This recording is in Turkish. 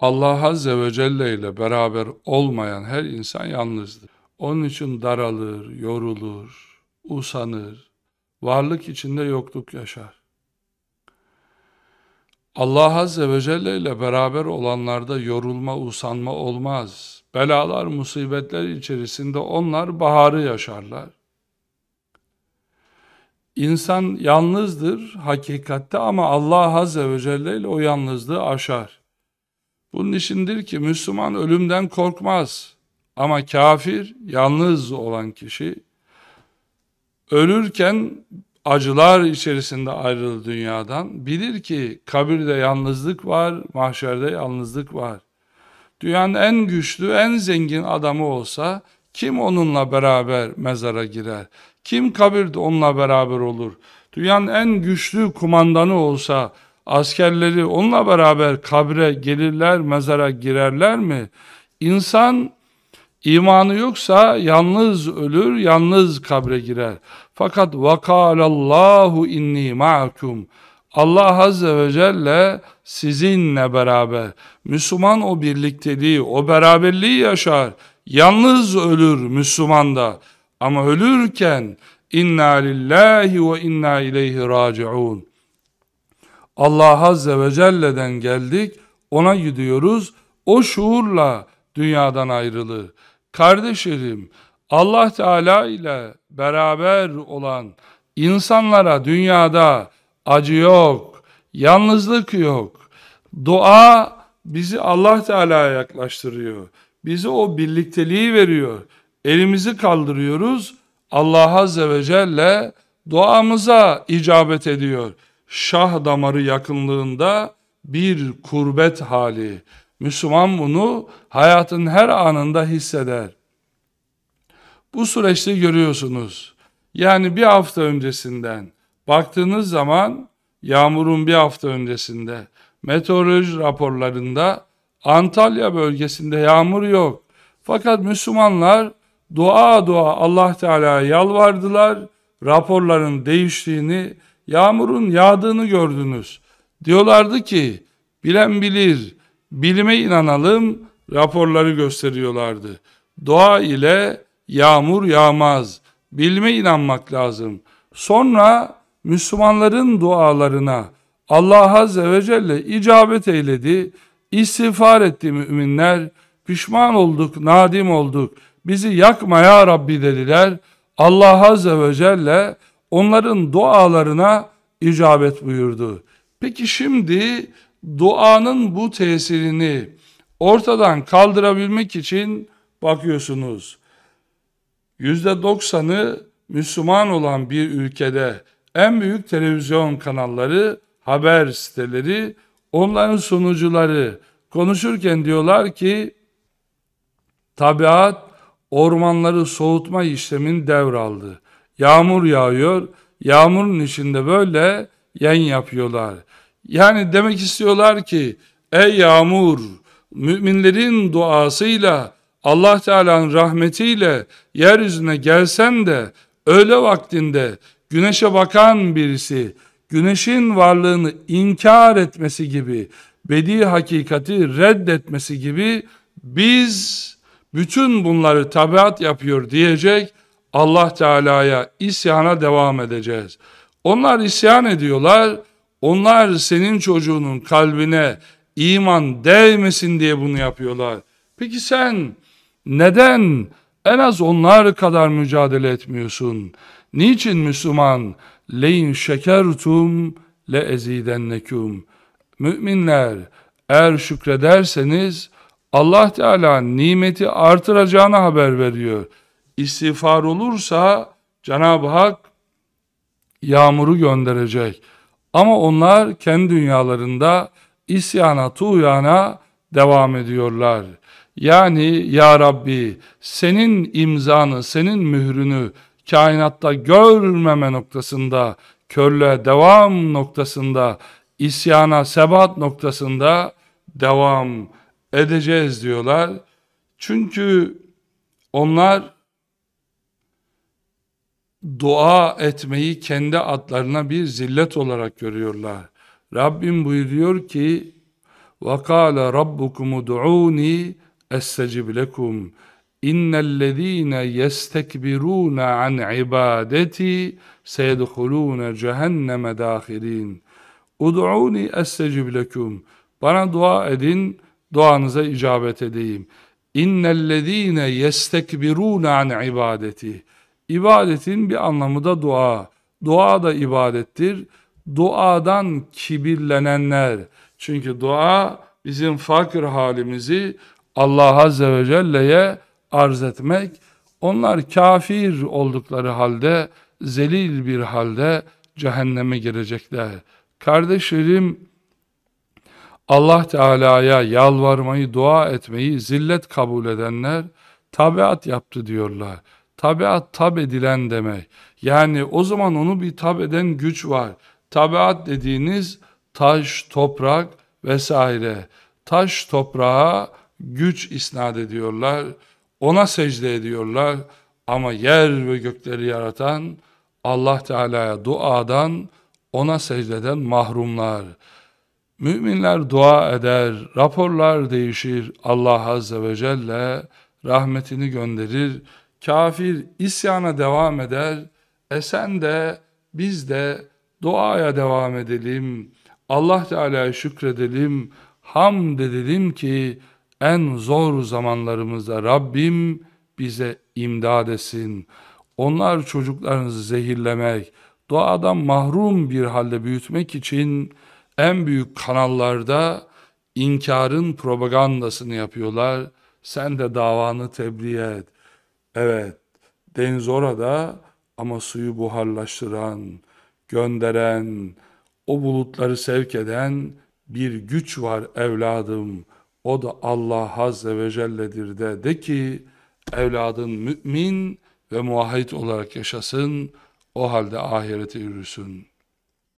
Allah Azze ve Celle ile beraber olmayan her insan yalnızdır. Onun için daralır, yorulur, usanır, varlık içinde yokluk yaşar. Allah Azze ve Celle ile beraber olanlarda yorulma, usanma olmaz. Belalar, musibetler içerisinde onlar baharı yaşarlar. İnsan yalnızdır hakikatte ama Allah Azze ve Celle ile o yalnızlığı aşar. Bunun içindir ki Müslüman ölümden korkmaz. Ama kafir, yalnız olan kişi, ölürken acılar içerisinde ayrılır dünyadan. Bilir ki kabirde yalnızlık var, mahşerde yalnızlık var. Dünyanın en güçlü, en zengin adamı olsa kim onunla beraber mezara girer? Kim kabirde onunla beraber olur? Dünyanın en güçlü kumandanı olsa askerleri onunla beraber kabre gelirler, mezara girerler mi? İnsan imanı yoksa yalnız ölür, yalnız kabre girer. Fakat vakalallahu inni ma'akum. Allah Azze ve Celle sizinle beraber. Müslüman o birlikteliği, o beraberliği yaşar. Yalnız ölür Müslüman da. Ama ölürken inna lillahi ve inna ileyhi raciun. Allah Azze ve Celle'den geldik, ona gidiyoruz. O şuurla dünyadan ayrılır. Kardeşlerim, Allah Teala ile beraber olan insanlara dünyada acı yok, yalnızlık yok. Dua bizi Allah Teala'ya yaklaştırıyor. bizi o birlikteliği veriyor. Elimizi kaldırıyoruz. Allah Azze ve Celle duamıza icabet ediyor şah damarı yakınlığında bir kurbet hali. Müslüman bunu hayatın her anında hisseder. Bu süreçte görüyorsunuz. Yani bir hafta öncesinden baktığınız zaman yağmurun bir hafta öncesinde meteoroloji raporlarında Antalya bölgesinde yağmur yok. Fakat Müslümanlar dua dua Allah Teala'ya yalvardılar. Raporların değiştiğini yağmurun yağdığını gördünüz. Diyorlardı ki bilen bilir, bilime inanalım raporları gösteriyorlardı. Doğa ile yağmur yağmaz, bilime inanmak lazım. Sonra Müslümanların dualarına Allah Azze ve Celle icabet eyledi, istiğfar etti müminler, pişman olduk, nadim olduk, bizi yakma ya Rabbi dediler. Allah Azze ve Celle onların dualarına icabet buyurdu. Peki şimdi duanın bu tesirini ortadan kaldırabilmek için bakıyorsunuz. %90'ı Müslüman olan bir ülkede en büyük televizyon kanalları, haber siteleri, onların sunucuları konuşurken diyorlar ki tabiat ormanları soğutma işlemini devraldı. Yağmur yağıyor. Yağmurun içinde böyle yen yapıyorlar. Yani demek istiyorlar ki ey yağmur müminlerin duasıyla Allah Teala'nın rahmetiyle yeryüzüne gelsen de öğle vaktinde güneşe bakan birisi güneşin varlığını inkar etmesi gibi bedi hakikati reddetmesi gibi biz bütün bunları tabiat yapıyor diyecek Allah Teala'ya isyana devam edeceğiz. Onlar isyan ediyorlar. Onlar senin çocuğunun kalbine iman değmesin diye bunu yapıyorlar. Peki sen neden en az onlar kadar mücadele etmiyorsun? Niçin Müslüman? Leyin şekertum le ezidennekum. Müminler eğer şükrederseniz Allah Teala nimeti artıracağına haber veriyor istiğfar olursa Cenab-ı Hak yağmuru gönderecek. Ama onlar kendi dünyalarında isyana tuğyana devam ediyorlar. Yani Ya Rabbi senin imzanı, senin mührünü kainatta görmeme noktasında, körlüğe devam noktasında, isyana sebat noktasında devam edeceğiz diyorlar. Çünkü onlar dua etmeyi kendi adlarına bir zillet olarak görüyorlar. Rabbim buyuruyor ki وَقَالَ رَبُّكُمُ دُعُونِي اَسْتَجِبْ لَكُمْ اِنَّ الَّذ۪ينَ يَسْتَكْبِرُونَ عَنْ عِبَادَتِي سَيَدْخُلُونَ جَهَنَّمَ دَاخِرِينَ اُدْعُونِي اَسْتَجِبْ لَكُمْ Bana dua edin, duanıza icabet edeyim. اِنَّ الَّذ۪ينَ يَسْتَكْبِرُونَ عَنْ عِبَادَتِي İbadetin bir anlamı da dua. Dua da ibadettir. Duadan kibirlenenler. Çünkü dua bizim fakir halimizi Allah Azze ve Celle'ye arz etmek. Onlar kafir oldukları halde, zelil bir halde cehenneme girecekler. Kardeşlerim, Allah Teala'ya yalvarmayı, dua etmeyi zillet kabul edenler tabiat yaptı diyorlar. Tabiat tab edilen demek. Yani o zaman onu bir tab eden güç var. Tabiat dediğiniz taş, toprak vesaire. Taş toprağa güç isnat ediyorlar. Ona secde ediyorlar. Ama yer ve gökleri yaratan Allah Teala'ya duadan, ona secdeden mahrumlar. Müminler dua eder, raporlar değişir. Allah Azze ve Celle rahmetini gönderir kafir isyana devam eder, esen de biz de duaya devam edelim. Allah Teala'ya şükredelim, hamd edelim ki en zor zamanlarımızda Rabbim bize imdad etsin. Onlar çocuklarınızı zehirlemek, doğadan mahrum bir halde büyütmek için en büyük kanallarda inkarın propagandasını yapıyorlar. Sen de davanı tebliğ et. Evet, deniz orada ama suyu buharlaştıran, gönderen, o bulutları sevk eden bir güç var evladım. O da Allah Azze ve Celle'dir de. De ki evladın mümin ve muahit olarak yaşasın. O halde ahirete yürüsün.''